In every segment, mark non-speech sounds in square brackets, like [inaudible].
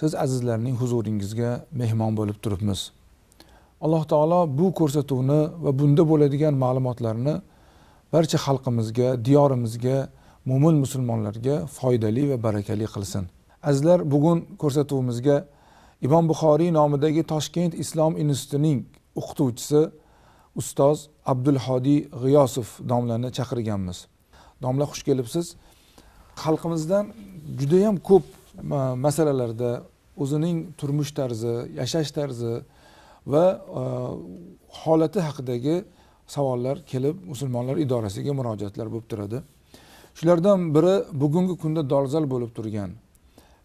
siz azizlarning huzuringizga mehmon bo'lib turibmiz alloh taolo bu ko'rsatuvni va bunda bo'ladigan ma'lumotlarni barcha xalqimizga diyorimizga mo'min musulmonlarga foydali va barakali qilsin azizlar bugun ko'rsatuvimizga imom buxoriy nomidagi toshkent islom institutining o'qituvchisi ustoz abdulhodiy g'iyosov domlani chaqirganmiz domla xush kelibsiz xalqimizdan judayam ko'p masalalarda o'zining turmush tarzi yashash tarzi va e, holati haqidagi savollar kelib musulmonlar idorasiga murojaatlar bo'lib turadi shulardan biri bugungi kunda dolzarb bo'lib turgan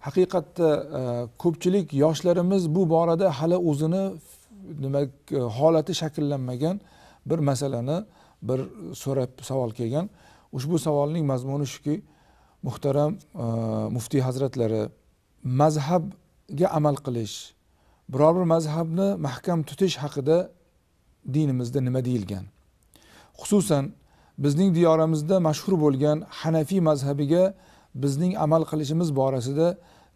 haqiqatda e, ko'pchilik yoshlarimiz bu borada hali o'zini nima e, holati shakllanmagan bir masalani bir so'rab savol kelgan ushbu savolning mazmuni shuki muhtaram e, muftiy hazratlari mazhabga amal qilish biror bir mazhabni mahkam tutish haqida dinimizda nima deyilgan xususan bizning diyorimizda mashhur bo'lgan hanafiy mazhabiga bizning amal qilishimiz borasida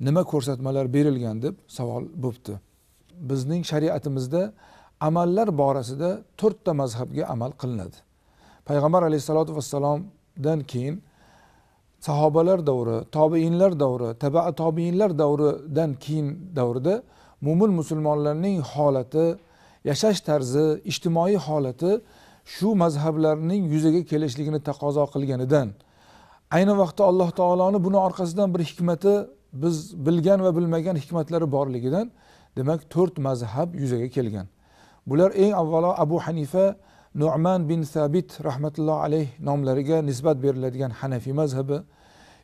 nima ko'rsatmalar berilgan deb savol bo'pti bizning shariatimizda amallar borasida to'rtta mazhabga amal qilinadi payg'ambar alayhissalotu vassalomdan keyin sahobalar davri tobeinlar davri taba tobeinlar davridan keyin davrda mo'min musulmonlarning holati yashash tarzi ijtimoiy holati shu mazhablarning yuzaga kelishligini taqozo qilganidan ayni vaqtda alloh taoloni buni orqasidan bir hikmati biz bilgan va bilmagan hikmatlari borligidan demak to'rt mazhab yuzaga kelgan bular eng avvalo abu hanifa nu'man bin sabit rahmatullohi alayh nomlariga nisbat beriladigan hanafiy mazhabi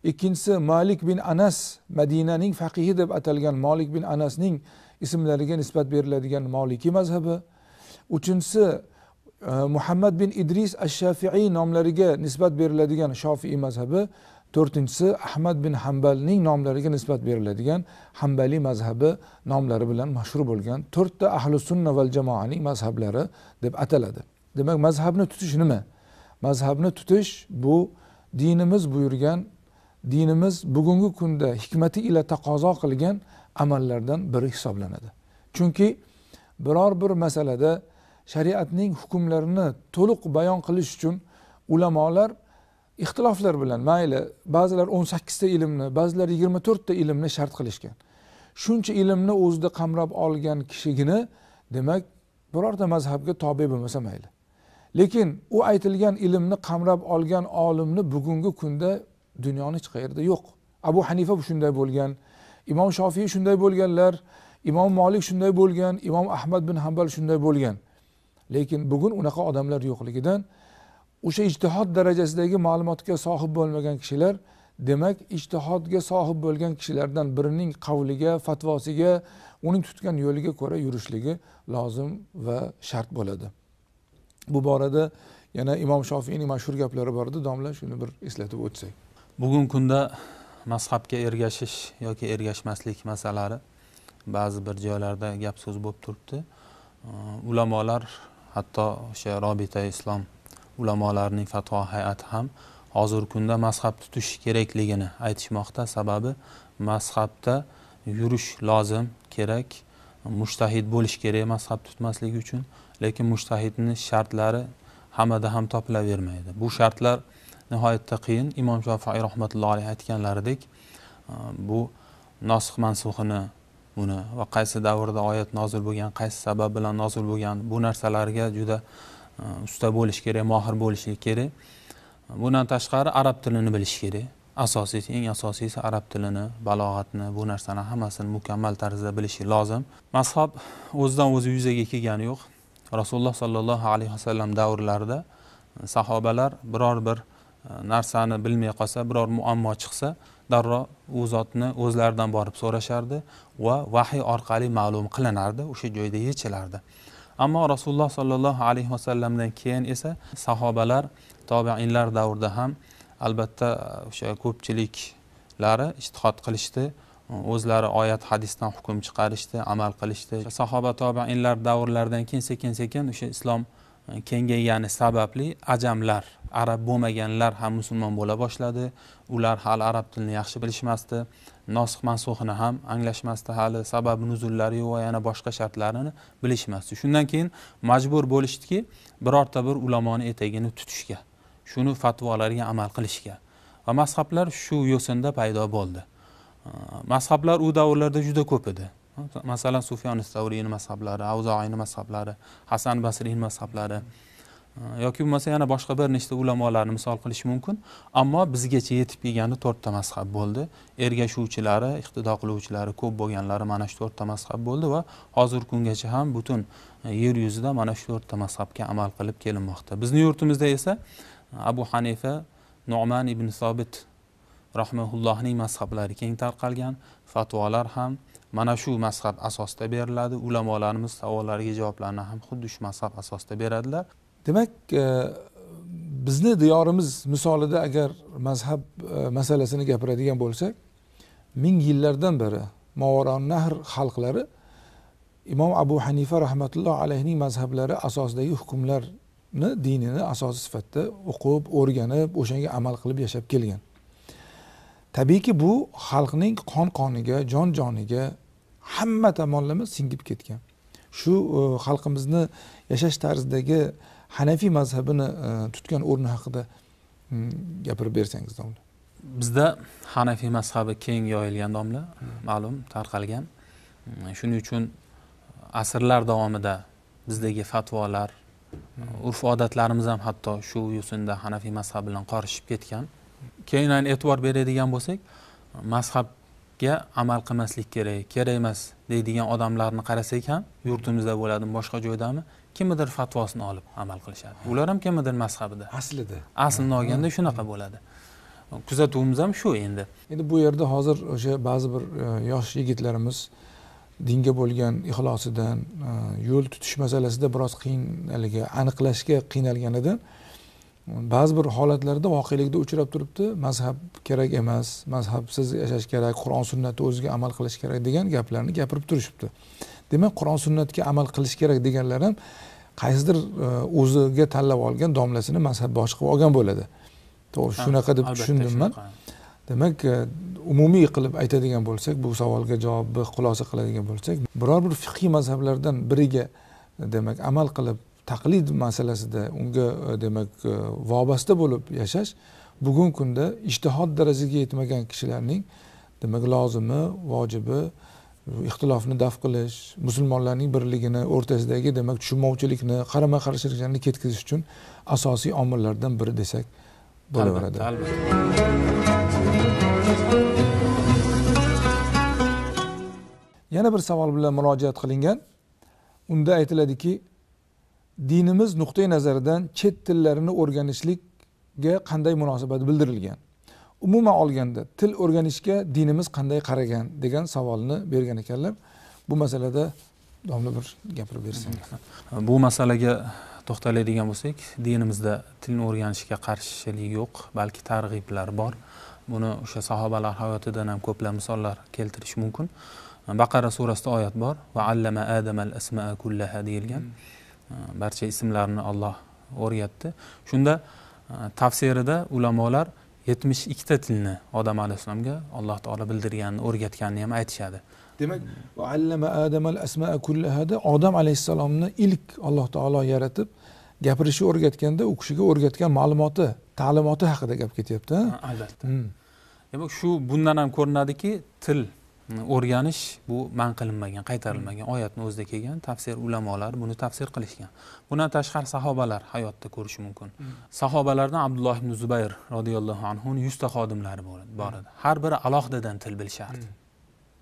ikkinchisi malik bin anas madinaning faqihi deb atalgan molik bin anasning ismlariga nisbat beriladigan molikiy mazhabi uchinchisi e, muhammad bin idris ash shafiiy nomlariga nisbat beriladigan shofiiy mazhabi to'rtinchisi ahmad bin hambalning nomlariga nisbat beriladigan hambaliy mazhabi nomlari bilan mashhur bo'lgan to'rtta ahli sunna val jamoaning mazhablari deb ataladi demak mazhabni tutish nima mazhabni tutish bu dinimiz buyurgan dinimiz bugungi kunda hikmati ila taqozo qilgan amallardan biri hisoblanadi chunki biror bir masalada shariatning hukmlarini to'liq bayon qilish uchun ulamolar ixtiloflar bilan mayli ba'zilar o'n sakkizta ilmni ba'zilar yigirma to'rtta ilmni shart qilishgan shuncha ilmni o'zida qamrab olgan kishigina demak birorta mazhabga tobe bo'lmasa mayli lekin u aytilgan ilmni qamrab olgan olimni bugungi kunda dunyoni hech qayerda yo'q abu hanifa shunday bo'lgan imom shofiy shunday bo'lganlar imom molik shunday bo'lgan imom ahmad bin hambal shunday bo'lgan lekin bugun unaqa odamlar yo'qligidan o'sha ijtihod darajasidagi ma'lumotga sohib bo'lmagan kishilar demak ijtihodga sohib bo'lgan kishilardan birining qavliga fatvosiga uning tutgan yo'liga ko'ra yurishligi lozim va shart bo'ladi bu borada yana imom shofiyning mashhur gaplari bor edi domla shuni bir eslatib o'tsak bugungi kunda mazhabga ergashish yoki ergashmaslik masalalari ba'zi bir joylarda gap so'z bo'lib turibdi ulamolar hatto o'sha robita islom ulamolarining fatvo hay'ati ham hozirgi kunda mazhab tutish kerakligini aytishmoqda sababi mazhabda yurish lozim kerak mushtahid bo'lish kerak mazhab tutmaslik uchun lekin mushtahidni shartlari hammada ham topilavermaydi bu shartlar nihoyatda qiyin imom shofiy rahmatulloh alayhi aytganlaridek e, bu nosih mansuhini buni va qaysi davrda oyat nozil bo'lgan qaysi sabab bilan nozil bo'lgan bu narsalarga juda e, usta bo'lish kerak mohir bo'lishi kerak bundan tashqari arab tilini bilish kerak asosiysi eng asosiysi arab tilini balog'atni bu narsani hammasini mukammal tarzda bilishi lozim mazhab o'zidan o'zi yuzaga kelgani yo'q rasululloh sollallohu alayhi vasallam davrlarida e, sahobalar biror bir e, narsani bilmay qolsa biror muammo chiqsa darrov u zotni o'zlaridan borib so'rashardi va vahiy orqali ma'lum qilinardi o'sha joyda yechilardi ammo rasululloh sollallohu alayhi vasallamdan keyin esa sahobalar tobeinlar davrida ham albatta o'sha ko'pchiliklari ishtihod qilishdi o'zlari oyat hadisdan hukm chiqarishdi amal qilishdi sahoba tobainlar davrlaridan keyin sekin sekin o'sha islom e, kengaygani sababli ajamlar arab bo'lmaganlar ham musulmon bo'la boshladi ular hali arab tilini yaxshi bilishmasdi nosih mansuhini ham anglashmasdi hali sababi nuzullari va yana boshqa shartlarini bilishmasdi shundan keyin majbur bo'lishdiki birorta bir ulamoni etagini tutishga shuni fatvolariga amal qilishga va mazhablar shu yo'sinda paydo bo'ldi mazhablar u davrlarda juda ko'p edi masalan sufyoni istavriyni mazhablari avzoiyni mazhablari hasan basriyni mazhablari e, yoki bo'lmasa yana boshqa bir nechta ulamolarni misol qilish mumkin ammo bizgacha yetib kelgani to'rtta mazhab bo'ldi ergashuvchilari iqtido qiluvchilari ko'p bo'lganlari mana shu to'rtta mazhab bo'ldi va hozirgi kungacha ham butun e, yer yuzida mana shu to'rtta mazhabga amal qilib kelinmoqda bizni yurtimizda esa abu hanifa nu'man ibn sobit rahmaullohning mazhablari keng tarqalgan fatvolar ham mana shu mazhab asosida beriladi ulamolarimiz savollariga javoblarni ham xuddi shu mazhab asosida beradilar demak e, bizni diyorimiz misolida agar mazhab e, masalasini gapiradigan bo'lsak ming yillardan beri movaron nahr xalqlari imom abu hanifa rahmatulloh alayhining mazhablari asosidagi hukmlarni dinini asosi sifatida o'qib o'rganib o'shanga amal qilib yashab kelgan tabiiyki bu xalqning qon qoniga jon joniga hamma tomonlama singib ketgan shu e, xalqimizni yashash tarzidagi hanafiy mazhabini e, tutgan o'rni haqida gapirib bersangiz domla bizda hanafiy mazhabi keng yoyilgan domla ma'lum tarqalgan shuning uchun asrlar davomida bizdagi fatvolar hmm. urf odatlarimiz ham hatto shu yo'sinda hanafiy mazhab bilan qorishib ketgan keyinan e'tibor beradigan bo'lsak mazhabga amal qilmaslik kerak kerak emas deydigan odamlarni qarasak ham yurtimizda bo'ladimi boshqa joydami kimnidir fatvosini olib amal qilishadi ular ham kimnidir mazhabida aslida aslini olganda shunaqa bo'ladi kuzatuvimiz ham shu endi endi bu yerda hozir o'sha ba'zi bir e, yosh yigitlarimiz dinga bo'lgan ixlosidan e, yo'l tutish masalasida biroz qiyin haligi aniqlashga qiynalganidan ba'zi bir holatlarda voqelikda uchrab turibdi mazhab kerak emas mazhabsiz yashash kerak qur'on sunnatni o'ziga amal qilish kerak degan gaplarni gapirib turishibdi demak qur'on sunnatga amal qilish kerak deganlar ham qaysidir e, o'ziga tanlab olgan domlasini mazhab bosh qilib olgan bo'ladi to'g'ri shunaqa deb tushundim man demak e, umumiy qilib aytadigan bo'lsak bu savolga javobni xulosa qiladigan bo'lsak biror bir fiqiy mazhablardan biriga e, demak amal qilib taqlid masalasida unga e, demak e, vobasta bo'lib yashash bugungi kunda ishtihod darajasiga yetmagan kishilarning demak lozimi vojibi ixtilofni daf qilish musulmonlarning birligini o'rtasidagi demak tushunmovchilikni qarama qarshiliklarni ketkazish uchun asosiy omillardan biri desak bo'laveradi yana bir savol bilan murojaat qilingan unda aytiladiki dinimiz nuqtai nazaridan chet tillarini o'rganishlikga qanday munosabat bildirilgan umuman olganda til o'rganishga dinimiz qanday qaragan degan savolni bergan ekanlar bu masalada domla bir gapirib bersangiz [laughs] bu masalaga to'xtaladigan bo'lsak dinimizda tilni o'rganishga qarshilik yo'q balki targ'iblar bor buni o'sha sahobalar hayotidan ham ko'plab misollar keltirish mumkin baqara surasida oyat bor va allama adamal asmaa kullaha deyilgan hmm. Э, barcha ismlarni olloh o'rgatdi shunda e, tafsirida ulamolar yetmish ikkita tilni odam alayhissalomga alloh taolo bildirganini o'rgatganini ham aytishadi demak allama adamal asmaa kullahada odam alayhissalomni ilk alloh taolo yaratib gapirishni o'rgatganda u kishiga o'rgatgan ma'lumoti ta'limoti haqida gap ketyapti albatta hmm. demak shu bundan ham ko'rinadiki til o'rganish bu man qilinmagan qaytarilmagan hmm. oyatni o'zida kelgan tafsir ulamolar buni tafsir qilishgan bundan tashqari sahobalar hayotda ko'rish mumkin hmm. sahobalardan abdulloh ibn zubayr roziyallohu anhuni yuzta xodimlari bor edi hmm. har biri alohidadan til bilishardi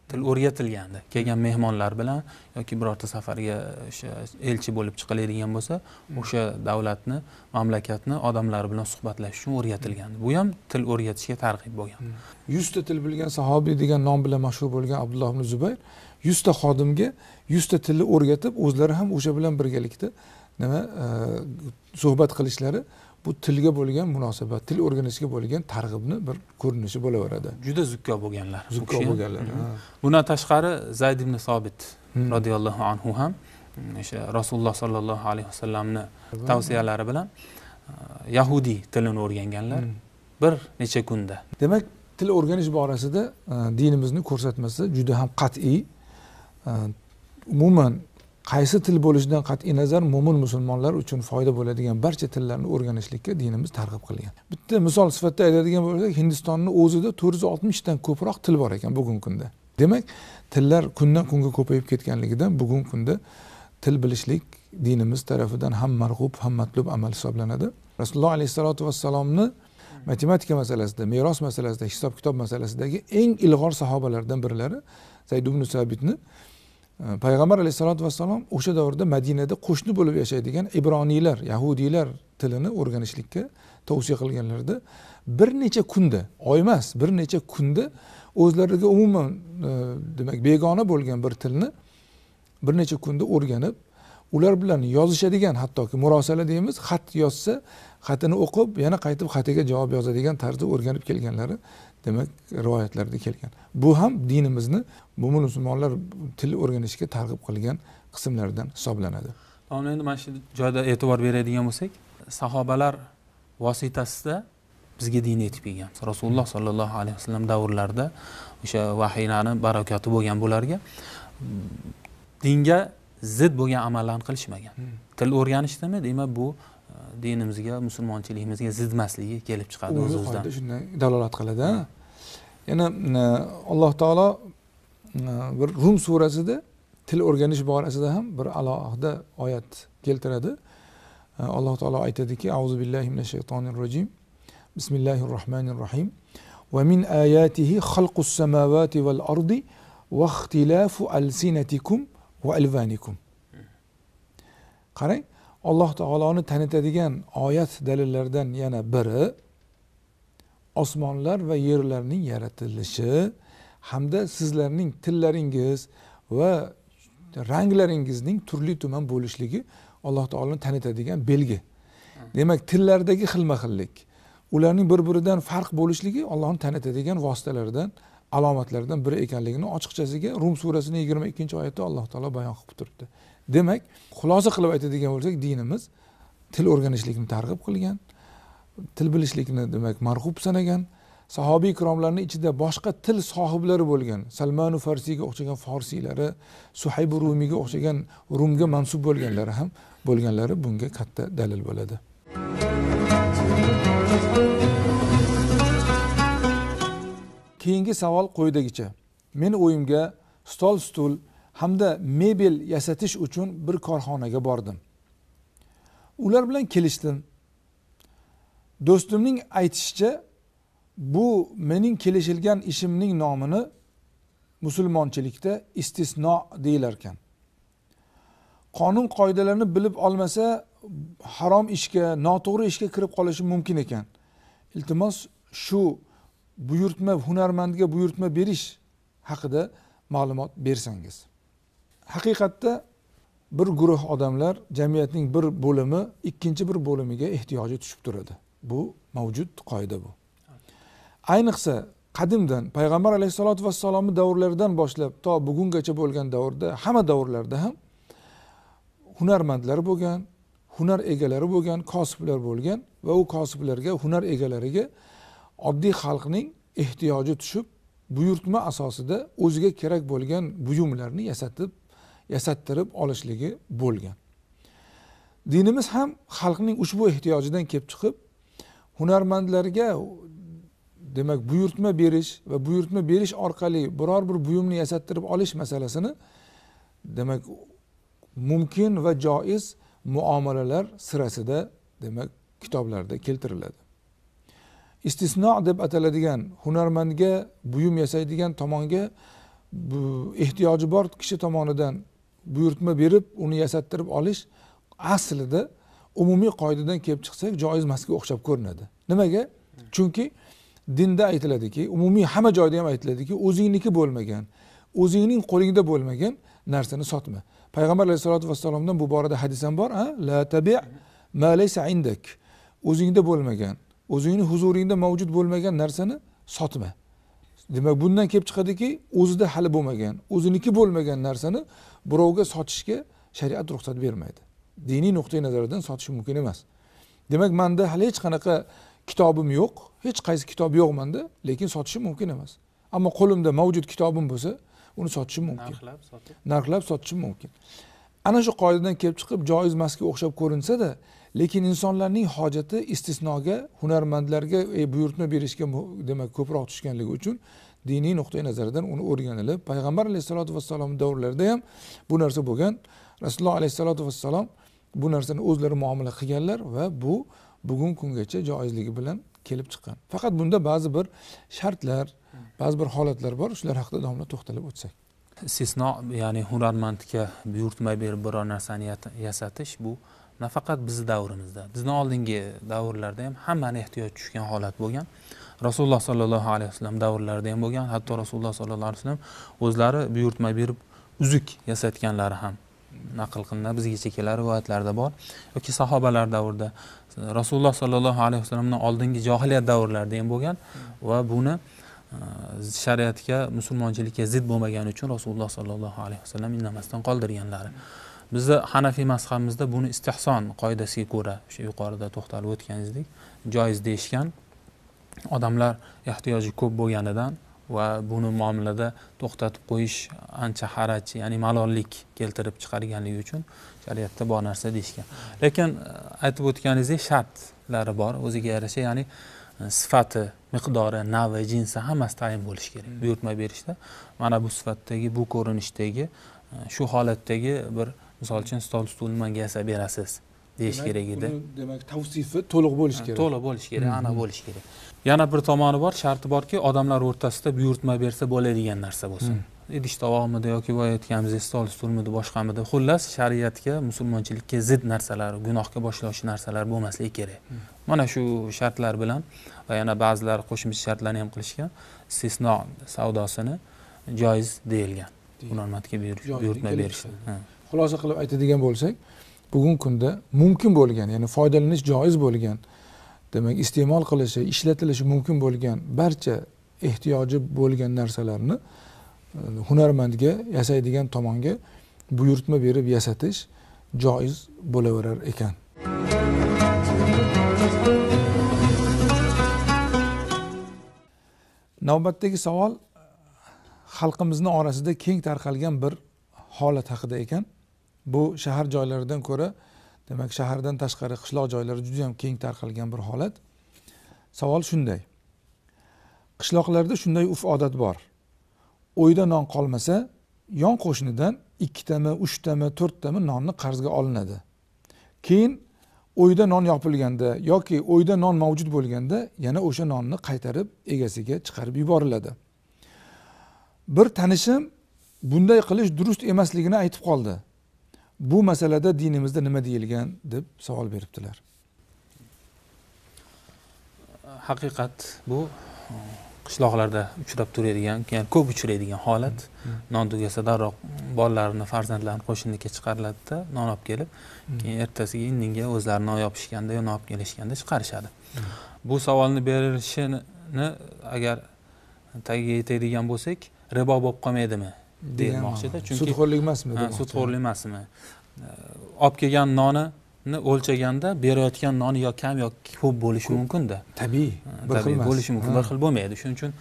til o'rgatilgandi kelgan mehmonlar bilan yoki birorta safarga o'sha elchi bo'lib chiqiladigan bo'lsa o'sha davlatni mamlakatni odamlari bilan suhbatlashish uchun o'rgatilgan bu ham til o'rgatishga targ'ib bo'lgan yuzta til bilgan sahobiy degan nom bilan mashhur bo'lgan abdulloh ibn zubayr yuzta xodimga yuzta tilni o'rgatib o'zlari ham o'sha bilan birgalikda nima e, suhbat qilishlari bu tilga bo'lgan munosabat til o'rganishga bo'lgan targ'ibni bir ko'rinishi bo'laveradi juda zukko bo'lganlar zukko bo'lganlar mhm. bundan tashqari zayd ibn sobit hmm. roziyallohu anhu ham hmm, o'sha rasululloh sollallohu alayhi vasallamni tavsiyalari bilan e, yahudiy tilini o'rganganlar hmm. bir necha kunda demak til o'rganish borasida e, dinimizni ko'rsatmasi juda ham qat'iy e, umuman qaysi til bo'lishidan qat'iy nazar mo'min musulmonlar uchun foyda bo'ladigan barcha tillarni o'rganishlikka dinimiz targ'ib qilgan bitta misol sifatida aytadigan bo'lsak hindistonni o'zida to'rt yuz oltmishdan ko'proq til bor ekan bugungi kunda demak tillar kundan kunga ko'payib ketganligidan bugungi kunda til bilishlik dinimiz tarafidan ham marg'ub ham matlub amal hisoblanadi rasululloh alayhissalotu vassalomni matematika masalasida meros masalasida hisob kitob masalasidagi eng ilg'or sahobalardan birlari zayd ibn sabitni payg'ambar alayhissalotu vassalom o'sha davrda madinada qo'shni bo'lib yashaydigan ibroniylar yahudiylar tilini o'rganishlikka tavsiya qilganlarida bir necha kunda oy emas bir necha kunda o'zlariga umuman e, demak begona bo'lgan bir tilni bir necha kunda o'rganib ular bilan yozishadigan hattoki murosala deymiz xat yozsa xatini o'qib yana qaytib xatiga javob yozadigan tarzda o'rganib kelganlari demak rivoyatlarda kelgan bu ham dinimizni mo'min musulmonlar til o'rganishga targ'ib qilgan qismlardan hisoblanadi endi mana shu joyda e'tibor beradigan bo'lsak sahobalar vositasida bizga din yetib kelgan rasululloh sollallohu alayhi vasallam davrlarida o'sha vahiylani barakoti bo'lgan bularga dinga زد بوجي عملان قلش مجان تل أوريان شتمة ديما بو دين مزجى مسلمان تليه مزجى زد مسلية كيلب شقاد وزوجدان دلالات قلدا يعني اه، الله تعالى اه، بر روم سورة زد تل أوريانش بار زد هم بر على أحد آيات كيل ترد اه، الله تعالى أعتدك أعوذ بالله من الشيطان الرجيم بسم الله الرحمن الرحيم ومن آياته خلق السماوات والأرض واختلاف ألسنتكم va alvanikum qarang alloh taoloni tanitadigan oyat dalillardan yana biri osmonlar va yerlarning yaratilishi hamda sizlarning tillaringiz va ranglaringizning turli tuman bo'lishligi alloh taoloni tanitadigan belgi demak tillardagi xilma xillik ularning bir biridan farq bo'lishligi ollohni tanitadigan vositalardan alomatlardan biri ekanligini ochiqchasiga rum surasini yigirma ikkinchi oyatda alloh taolo bayon qilib turibdi demak xulosa qilib aytadigan bo'lsak dinimiz til o'rganishlikni targ'ib qilgan til bilishlikni demak marg'ub sanagan sahobiy ikromlarni ichida boshqa til sohiblari bo'lgan salmanu farsiyga o'xshagan forsiylari suhaybu rumiyga o'xshagan rumga mansub bo'lganlari ham bo'lganlari bunga katta dalil bo'ladi keyingi savol quyidagicha men o'yimga stol stul hamda mebel yasatish uchun bir korxonaga bordim ular bilan kelishdim do'stimning aytishicha bu mening kelishilgan ishimning nomini musulmonchilikda istisno deyilarkan qonun qoidalarni bilib olmasa harom ishga noto'g'ri ishga kirib qolishi mumkin ekan iltimos shu buyurtma hunarmandga buyurtma berish haqida ma'lumot bersangiz haqiqatda bir guruh odamlar jamiyatning bir bo'limi ikkinchi bir bo'limiga ehtiyoji tushib turadi bu mavjud qoida bu ayniqsa qadimdan payg'ambar alayhissalotu vassalomni davrlaridan boshlab to bugungacha bo'lgan davrda hamma davrlarda ham hunarmandlar bo'lgan hunar egalari bo'lgan kosiblar bo'lgan va u kosiblarga hunar egalariga oddiy xalqning ehtiyoji tushib buyurtma asosida o'ziga kerak bo'lgan buyumlarni yasatib yasattirib olishligi bo'lgan dinimiz ham xalqning ushbu ehtiyojidan kelib chiqib hunarmandlarga demak buyurtma berish va buyurtma berish orqali biror bir buyumni yasattirib olish masalasini demak mumkin va joiz muomalalar sirasida demak kitoblarda keltiriladi istisno deb ataladigan hunarmandga buyum yasaydigan tomonga bu ehtiyoji bor kishi tomonidan buyurtma berib uni yasattirib olish aslida umumiy qoidadan kelib chiqsak joiz emasga o'xshab ko'rinadi nimaga chunki dinda aytiladiki umumiy hamma joyda ham aytiladiki o'zingniki bo'lmagan o'zingning qo'lingda bo'lmagan narsani sotma payg'ambar alayhisalotu vassalomdan bu borada hadis ham bor a la tabi ma laysa indak o'zingda bo'lmagan o'zingni huzuringda mavjud bo'lmagan narsani sotma demak bundan kelib chiqadiki o'zida hali bo'lmagan o'ziniki bo'lmagan narsani birovga sotishga shariat ruxsat bermaydi diniy nuqtai nazardan sotish mumkin emas demak manda hali hech qanaqa kitobim yo'q hech qaysi kitob yo'q manda lekin sotishim mumkin emas ammo qo'limda mavjud kitobim bo'lsa uni sotishim mumkin narxlab sotib narxlab sotishim mumkin ana shu qoidadan kelib chiqib joiz emasga o'xshab ko'rinsa-da lekin insonlarning hojati istisnoga hunarmandlarga e, buyurtma berishga demak ko'proq tushganligi uchun diniy nuqtai nazardan uni o'rganilib payg'ambar alayhissalotu vassalom davrlarida ham bu narsa bo'lgan rasululloh alayhissalotu vassalom bu narsani o'zlari muomala qilganlar va bu bugungi kungacha joizligi bilan kelib chiqqan faqat bunda ba'zi bir shartlar ba'zi bir holatlar bor shular haqida domla to'xtalib o'tsak istisno ya'ni hunarmandga buyurtma berib biror narsani yasatish bu nafaqat bizni davrimizda bizni oldingi davrlarda ham hammani ehtiyoj tushgan holat bo'lgan rasululloh sollallohu alayhi vasallam davrlarida ham bo'lgan hatto rasululloh sollallohu alayhi vasallam o'zlari buyurtma berib uzuk yasatganlari ham naql qilinadi bizgacha kelgan rivoyatlarda bor yoki sahobalar davrida rasululloh sollallohu alayhi vasallamdan oldingi johiliyat davrlarida ham bo'lgan va buni e, shariatga musulmonchilikka zid bo'lmagani uchun rasululloh sollallohu alayhi vasallam indamasdan qoldirganlari bizni hanafiy mazhabimizda buni istehson qoidasiga ko'ra o'sha yuqorida to'xtalib o'tganingizdek joiz deyishgan odamlar ehtiyoji ko'p bo'lganidan va buni muomalada to'xtatib qo'yish ancha haraj ya'ni malollik keltirib chiqarganligi uchun shariatda bor narsa deyishgan lekin e, aytib o'tganingizdek shartlari bor o'ziga yarasha ya'ni e, sifati miqdori navi jinsi hammasi tayin bo'lishi kerak hmm. buyurtma berishda mana bu sifatdagi bu ko'rinishdagi e, shu holatdagi bir misol uchun stol stul nimaga yasab berasiz deyish kerak edi demak tavsifi to'liq bo'lishi kerak to'liq bo'lishi kerak aniq bo'lishi kerak yana bir tomoni bor sharti borki odamlar o'rtasida buyurtma bersa bo'ladigan narsa bo'lsin idish tovoqmidi yoki boya aytganimizdek stol stulmidi boshqamidi xullas shariatga musulmonchilikka zid narsalar gunohga boshlovchi narsalar bo'lmasligi kerak mana shu shartlar bilan va yana ba'zilar qo'shimcha shartlarni ham qilishgan istisno savdosini joiz deyilgan hunarmandga buyurtma berishni xulosa qilib aytadigan bo'lsak bugungi kunda mumkin bo'lgan ya'ni foydalanish joiz bo'lgan demak iste'mol qilishi ishlatilishi mumkin bo'lgan barcha ehtiyoji bo'lgan narsalarni e, hunarmandga yasaydigan tomonga buyurtma berib yasatish joiz bo'laverar ekan navbatdagi savol xalqimizni orasida keng tarqalgan bir holat haqida ekan bu shahar joylaridan ko'ra demak shahardan tashqari qishloq joylari juda yam keng tarqalgan bir holat savol shunday qishloqlarda shunday urf odat bor uyda non qolmasa yon qo'shnidan ikkitami uchtami to'rttami nonni qarzga olinadi keyin uyda non yopilganda yoki uyda non mavjud bo'lganda yana o'sha nonni qaytarib egasiga chiqarib yuboriladi bir tanishim bunday qilish durust emasligini aytib qoldi bu masalada dinimizda nima deyilgan deb savol beribdilar haqiqat bu qishloqlarda uchrab turadigan yani ko'p uchraydigan holat mm-hmm. Mm-hmm. non tugasa darrov bolalarini farzandlarini qo'shnilikka chiqariladida non olib kelib mm-hmm. keyin ertasiga indinga o'zlari non yopishganda yo non olib kelishganda chiqarishadi bu savolni berilishini agar tagiga yetadigan bo'lsak ribo bo'lib qolmaydimi demoqchida chunki sudxo'rlik emasmi sudxo'rlik emasmi olib kelgan noni o'lchaganda berayotgan noni yo kam yo ko'p bo'lishi mumkinda tabiiy bir xil bo'lishi mumkin bir xil bo'lmaydi shuning uchun e,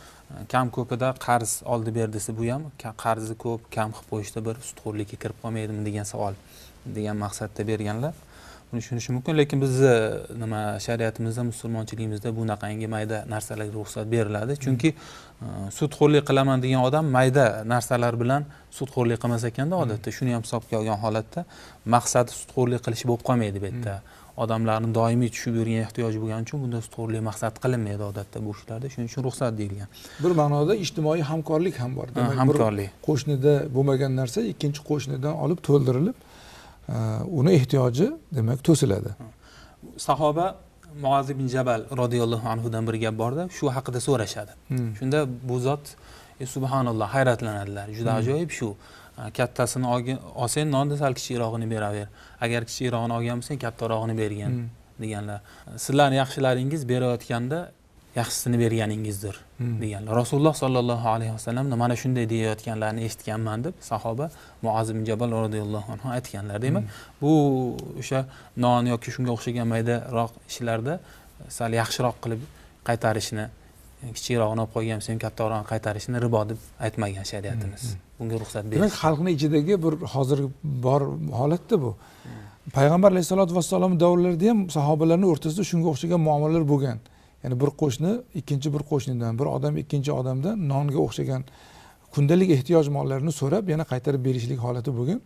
kam ko'pida qarz oldi desa bu ham qarzi ko'p kam qilib qo'yishda bir sudxo'rlikka kirib qolmaydimi degan savol degan maqsadda berganlar buni tushunishi mumkin lekin bizni nima shariatimizda musulmonchiligimizda bunaqangi mayda narsalarga ruxsat beriladi chunki hmm. e, sudxo'rlik qilaman degan odam mayda narsalar bilan sudxo'rlik qilmas ekanda hmm. odatda shuni ham hisobga olgan holatda maqsadi sudxo'rlik qilish bo'lib qolmaydi bu yerda hmm. odamlarni doimiy tushib yurgan ehtiyoji bo'lgani uchun bunda sudxo'rlik maqsad qilinmaydi odatda bu ishlarda shuning uchun ruxsat deyilgan bir ma'noda ijtimoiy hamkorlik ham bor demak hamkorlik qo'shnida bo'lmagan narsa ikkinchi qo'shnidan olib to'ldirilib uni ehtiyoji demak to'siladi sahoba muaz ibn jabal roziyallohu anhudan bir gap borda shu haqida so'rashadi shunda bu zot e, subhanalloh hayratlanadilar juda ajoyib shu kattasini olsang nonni sal kichikrog'ini beraver agar kichikrog'ini olgan bo'lsang kattarog'ini bergin deganlar sizlarni yaxshilaringiz berayotganda yaxshisini berganingizdir hmm. deganlar rasululloh sollallohu alayhi vasallamni mana shunday deyayotganlarini eshitganman deb sahoba muazim ibn jabal roziyallohu anhu aytganlar demak hmm. bu o'sha non yoki shunga o'xshagan maydaroq ishlarda sal yaxshiroq qilib qaytarishni kichikroqni olib qo'ygan ham kattaroqni qaytarishni ribo deb aytmagan shariatimiz hmm, bunga ruxsat berdi demak xalqni ichidagi bir hozir bor holatda bu payg'ambar alayhissalotu vassalom davrlarida ham sahobalarni o'rtasida shunga o'xshagan muomalalar bo'lgan ya'ni bir qo'shni ikkinchi bir qo'shnidan bir odam ikkinchi odamdan nonga o'xshagan kundalik ehtiyoj mollarini so'rab yana qaytarib berishlik holati bo'lgan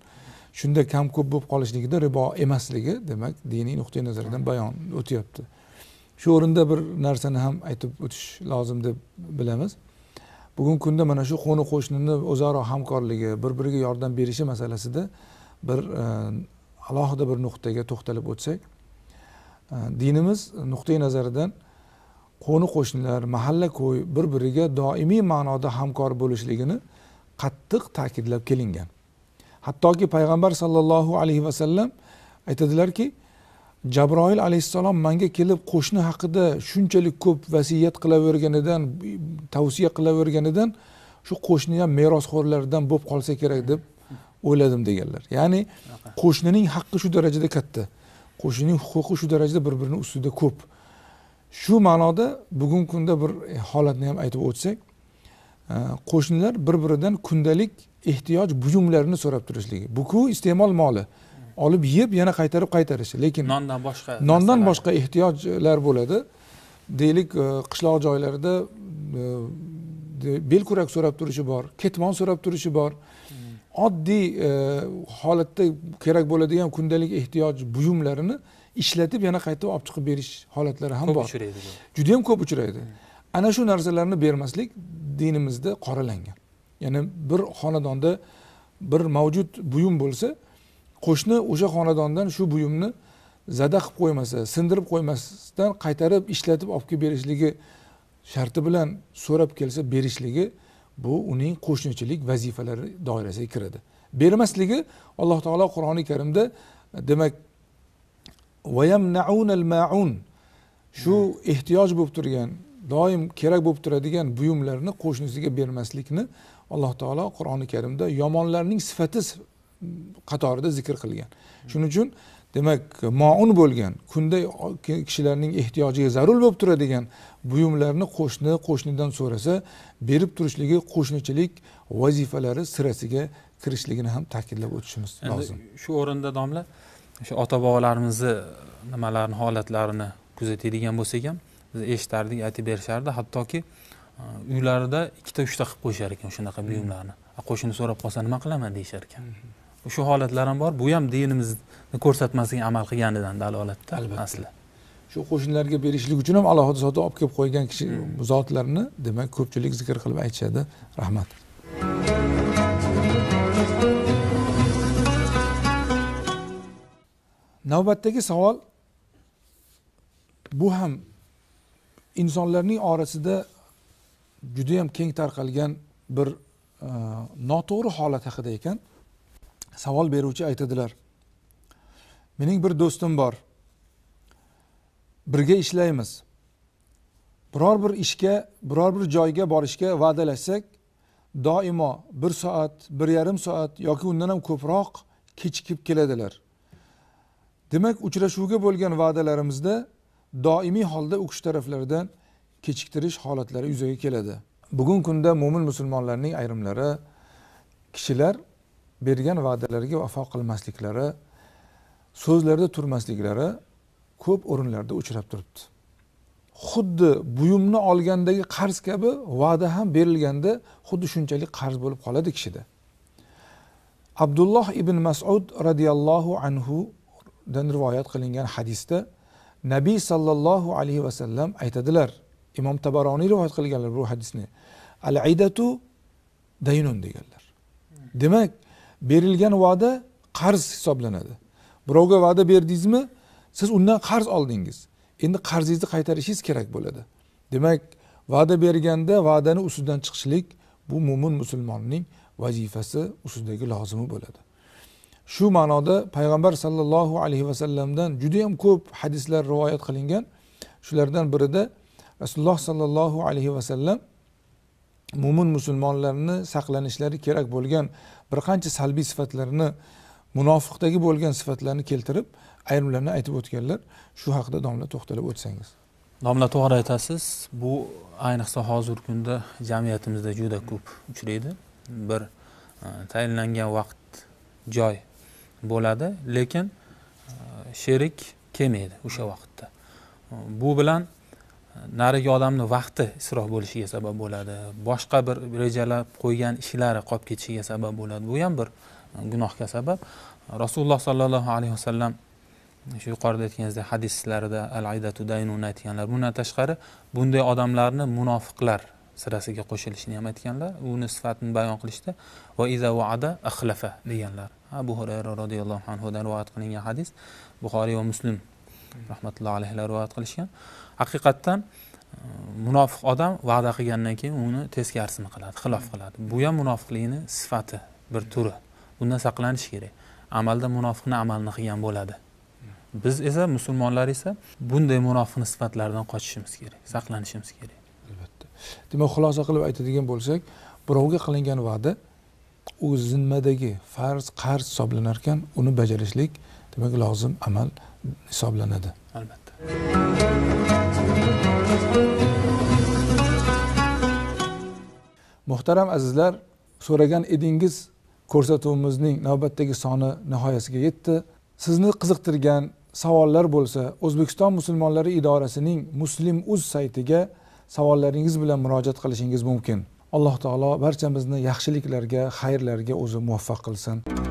shunda kam ko'p bo'lib qolishligida ribo emasligi demak diniy nuqtai nazardan bayon o'tyapti shu o'rinda bir narsani ham aytib o'tish lozim deb bilamiz bugungi kunda mana shu qo'ni qo'shnini o'zaro hamkorligi bir biriga yordam berishi masalasida bir e, alohida bir nuqtaga to'xtalib o'tsak e, dinimiz nuqtai nazaridan qo'ni qo'shnilar mahalla ko'y bir biriga doimiy ma'noda hamkor bo'lishligini qattiq ta'kidlab kelingan hattoki payg'ambar sollallohu alayhi vasallam aytadilarki jabroil alayhissalom manga kelib qo'shni haqida shunchalik ko'p vasiyat qilaverganidan tavsiya qilaverganidan shu qo'shni ham merosxo'rlardan bo'lib qolsa kerak deb o'yladim deganlar ya'ni qo'shnining haqqi shu darajada katta qo'shnining huquqi shu darajada bir birini ustida ko'p shu ma'noda bugungi kunda bir holatni ham aytib o'tsak e, qo'shnilar bir biridan kundalik ehtiyoj buyumlarini so'rab turishligi bu ku iste'mol moli olib yeb yana qaytarib qaytarishi lekin nondan boshqa nondan boshqa ehtiyojlar bo'ladi deylik e, qishloq joylarida e, belkurak so'rab turishi bor ketmon so'rab turishi bor hmm. oddiy holatda kerak bo'ladigan kundalik ehtiyoj buyumlarini ishlatib yana qayta olib chiqib berish holatlari ham bor juda yam ko'p uchraydi ana shu narsalarni bermaslik dinimizda qoralangan ya'ni bir xonadonda bir mavjud buyum bo'lsa qo'shni o'sha xonadondan shu buyumni zada qilib qo'ymasa sindirib qo'ymasdan qaytarib ishlatib olib kelib berishligi sharti bilan so'rab kelsa berishligi bu uning qo'shnichilik vazifalari doirasiga kiradi bermasligi alloh taolo qur'oni karimda demak vayamnaun al maun shu ehtiyoj bo'lib turgan doim kerak bo'lib turadigan buyumlarni qo'shnisiga bermaslikni alloh taolo qur'oni karimda yomonlarning sifati qatorida zikr qilgan shuning uchun demak moun bo'lgan kunda kishilarning ehtiyojiga zarur bo'lib turadigan buyumlarni qo'shni qo'shnidan so'rasa berib turishligi qo'shnichilik vazifalari sirasiga kirishligini ham ta'kidlab o'tishimiz lozim shu o'rinda domla o'sha ota bobolarimizni e, nimalarini holatlarini kuzatadigan bo'lsak ham biz eshitardik aytib berishardi hattoki e, uylarida ikkita uchta qilib qo'yishar ekan shunaqa buyumlarni hmm. qo'shni so'rab qolsa nima qilaman deyishar ekan hmm. shu holatlar ham bor bu ham dinimizni ko'rsatmasiga amal qilganidan dalolatda albatta asli shu qo'shnilarga berishlik uchun ham alohida sotib olib kelib qo'ygan kishi hmm. zotlarni demak ko'pchilik zikr qilib aytishadi rahmat navbatdagi savol bu ham insonlarning orasida judayam keng tarqalgan bir e, noto'g'ri holat haqida ekan savol beruvchi aytadilar mening bir do'stim bor birga ishlaymiz biror bir ishga biror bir joyga borishga va'dalashsak doimo bir soat bir yarim soat yoki undan ham ko'proq kechikib keladilar demak uchrashuvga bo'lgan va'dalarimizda doimiy holda u kishi taraflaridan kechiktirish holatlari yuzaga keladi bugungi kunda mo'min musulmonlarning ayrimlari kishilar bergan va'dalarga vafo qilmasliklari so'zlarda turmasliklari ko'p o'rinlarda uchrab turibdi xuddi buyumni olgandagi qarz kabi va'da ham berilganda xuddi shunchalik qarz bo'lib qoladi kishida abdulloh ibn masud roziyallohu anhu dan rivoyat qilingan hadisda nabiy sollallohu alayhi vasallam aytadilar imom tabaroniy rivoyat qilganlar bu hadisni al aydatu daynun deganlar demak berilgan va'da qarz hisoblanadi birovga va'da berdingizmi siz undan qarz oldingiz endi qarzingizni qaytarishingiz kerak bo'ladi demak va'da berganda va'dani ustidan chiqishlik bu mo'min musulmonning vazifasi ustidagi lozimi bo'ladi shu ma'noda payg'ambar sollallohu alayhi vasallamdan judayam ko'p hadislar rivoyat qilingan shulardan birida rasululloh sollallohu alayhi vasallam mo'min musulmonlarni saqlanishlari kerak bo'lgan bir qancha salbiy sifatlarni munofiqdagi bo'lgan sifatlarni keltirib ayrimlarini aytib o'tganlar shu haqida domla to'xtalib o'tsangiz domla to'g'ri aytasiz bu ayniqsa hozirgi kunda jamiyatimizda juda ko'p uchraydi bir e, tayinlangan vaqt joy bo'ladi lekin e, sherik kelmaydi o'sha vaqtda e, bu bilan e, narigi odamni vaqti isrof bo'lishiga sabab bo'ladi boshqa bir rejalab qo'ygan ishlari qolib ketishiga sabab bo'ladi bu ham bir gunohga sabab rasululloh sollallohu alayhi vasallam shu yuqorida aytganingizdek hadislarida al aydatu daynuna aytganlar bundan tashqari bunday odamlarni munofiqlar sirasiga qo'shilishini ham aytganlar uni sifatini bayon qilishda va iza vaada axlafa deganlar abu hurayra roziyallohu anhudan rivoyat qilingan hadis buxoriy va muslim rahmatullohi alayhilar rivoyat qilishgan haqiqatdan e, munofiq odam va'da qilgandan keyin uni teskarisini qiladi xilof qiladi bu ham munofiqlikni sifati bir turi bundan saqlanish kerak amalda munofiqni amalni qilgan bo'ladi biz esa musulmonlar esa bunday munofiqni sifatlaridan qochishimiz kerak saqlanishimiz kerak demak xulosa qilib aytadigan bo'lsak birovga qilingan va'da u zimmadagi farz qarz hisoblanar ekan uni bajarishlik demak lozim amal hisoblanadi albatta muhtaram azizlar so'ragan edingiz ko'rsatuvimizning navbatdagi soni nihoyasiga yetdi sizni qiziqtirgan savollar bo'lsa o'zbekiston musulmonlari idorasining muslim uz saytiga savollaringiz bilan murojaat qilishingiz mumkin alloh taolo barchamizni yaxshiliklarga xayrlarga o'zi muvaffaq qilsin